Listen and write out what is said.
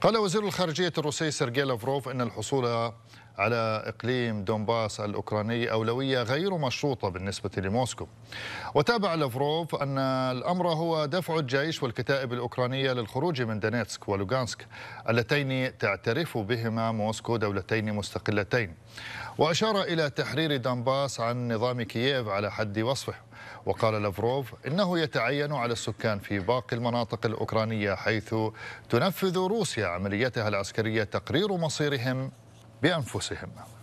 قال وزير الخارجية الروسي سيرجي لافروف أن الحصول على إقليم دونباس الأوكراني أولوية غير مشروطة بالنسبة لموسكو وتابع لافروف أن الأمر هو دفع الجيش والكتائب الأوكرانية للخروج من دونيتسك ولوغانسك اللتين تعترف بهما موسكو دولتين مستقلتين وأشار إلى تحرير دونباس عن نظام كييف على حد وصفه وقال لافروف إنه يتعين على السكان في باقي المناطق الأوكرانية حيث تنفذ روسيا عمليتها العسكرية تقرير مصيرهم beeinflussen hebben.